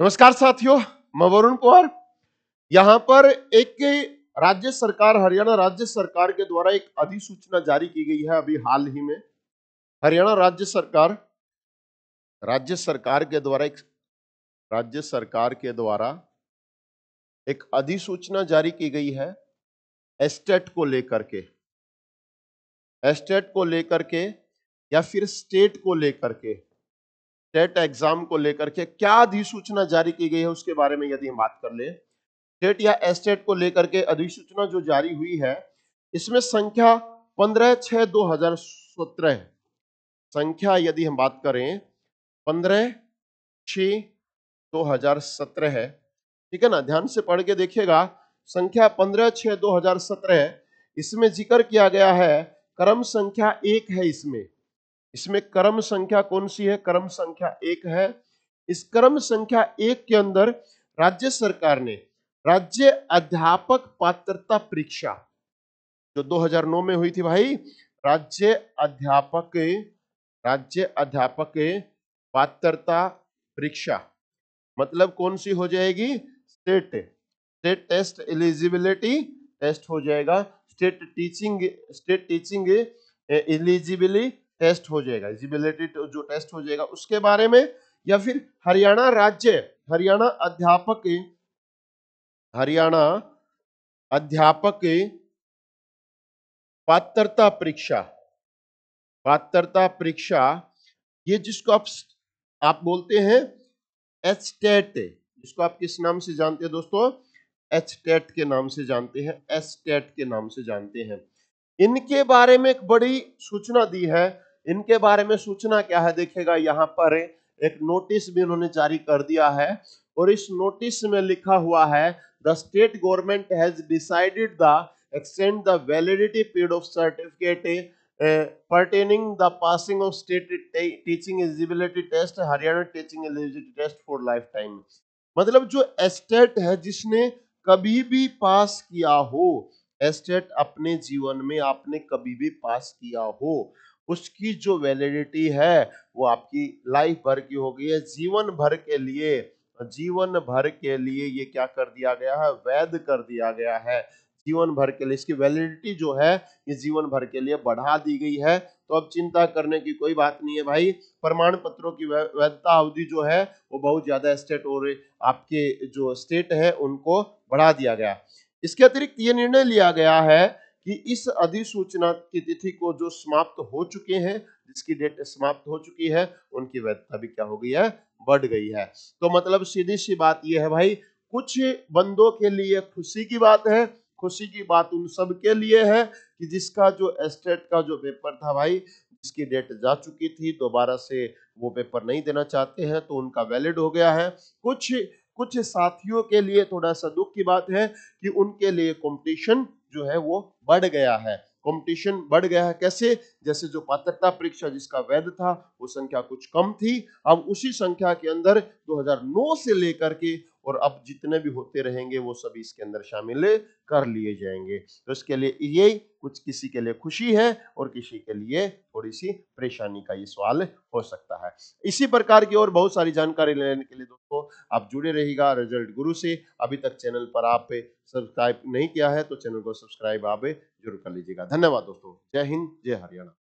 नमस्कार साथियों मैं वरुण कुमार यहाँ पर एक राज्य सरकार हरियाणा राज्य सरकार के द्वारा एक अधिसूचना जारी की गई है अभी हाल ही में हरियाणा राज्य सरकार राज्य सरकार के द्वारा एक राज्य सरकार के द्वारा एक अधिसूचना जारी की गई है एस्टेट को लेकर के एस्टेट को लेकर के या फिर स्टेट को लेकर के टेट एग्जाम को लेकर के क्या अधिसूचना जारी की गई है उसके बारे में यदि हम बात कर ले टेट या एस्टेट को लेकर के अधिसूचना जो जारी हुई है इसमें संख्या पंद्रह छह दो हजार सत्रह संख्या यदि हम बात करें पंद्रह छ दो हजार सत्रह है ठीक है ना ध्यान से पढ़ के देखिएगा संख्या पंद्रह छह दो हजार सत्रह इसमें जिक्र किया गया है क्रम संख्या एक है इसमें इसमें कर्म संख्या कौन सी है कर्म संख्या एक है इस कर्म संख्या एक के अंदर राज्य सरकार ने राज्य अध्यापक पात्रता परीक्षा जो 2009 में हुई थी भाई राज्य अध्यापक राज्य अध्यापक पात्रता परीक्षा मतलब कौन सी हो जाएगी state state test eligibility test हो जाएगा state teaching state teaching eligibility test हो जाएगा एलिजिबिलिटी जो टेस्ट हो जाएगा उसके बारे में या फिर हरियाणा राज्य हरियाणा अध्यापक हरियाणा अध्यापक पात्रता परीक्षा पात्रता परीक्षा ये जिसको आप आप बोलते हैं टेट जिसको आप किस नाम से जानते हैं दोस्तों टेट के नाम से जानते हैं टेट के नाम से जानते हैं इनके बारे में एक बड़ी सूचना दी है इनके बारे में सूचना क्या है देखेगा यहाँ पर एक नोटिस भी उन्होंने जारी कर दिया है और इस नोटिस में लिखा हुआ है the state government has decided the extend the validity period of certificate pertaining the passing of state teaching eligibility test Haryana teaching eligibility test for life time मतलब जो एस्टेट है जिसने कभी भी पास किया हो एस्टेट अपने जीवन में आपने कभी भी पास किया हो उसकी जो वैलिडिटी है वो आपकी लाइफ भर की हो गई है जीवन भर के लिए जीवन भर के लिए ये क्या कर दिया गया है वैध कर दिया गया है जीवन भर के लिए इसकी वैलिडिटी जो है ये जीवन भर के लिए बढ़ा दी गई है तो अब चिंता करने की कोई बात नहीं है भाई प्रमाण पत्रों की वैधता अवधि जो है वो बहुत ज्यादा स्टेट और आपके जो स्टेट है उनको बढ़ा दिया गया इसके अतिरिक्त ये निर्णय लिया गया है कि इस अधिसूचना की तिथि को जो समाप्त हो चुके हैं जिसकी डेट समाप्त हो चुकी है उनकी वैधता भी क्या हो गई है बढ़ गई है तो मतलब सीधी सी बात यह है भाई कुछ बंदों के लिए खुशी की बात है खुशी की बात उन सब के लिए है कि जिसका जो एस्टेट का जो पेपर था भाई जिसकी डेट जा चुकी थी दोबारा से वो पेपर नहीं देना चाहते हैं तो उनका वैलिड हो गया है कुछ कुछ साथियों के लिए थोड़ा सा दुख की बात है कि उनके लिए कंपटीशन जो है वो बढ़ गया है कंपटीशन बढ़ गया है कैसे जैसे जो पात्रता परीक्षा जिसका वैध था वो संख्या कुछ कम थी अब उसी संख्या के अंदर 2009 से लेकर के और अब जितने भी होते रहेंगे वो सभी इसके अंदर शामिल कर लिए जाएंगे तो इसके लिए यही कुछ किसी के लिए खुशी है और किसी के लिए थोड़ी सी परेशानी का ये सवाल हो सकता है इसी प्रकार की और बहुत सारी जानकारी लेने के लिए दोस्तों आप जुड़े रहेगा रिजल्ट गुरु से अभी तक चैनल पर आप सब्सक्राइब नहीं किया है तो चैनल को सब्सक्राइब आप जरूर कर लीजिएगा धन्यवाद दोस्तों जय हिंद जय हरियाणा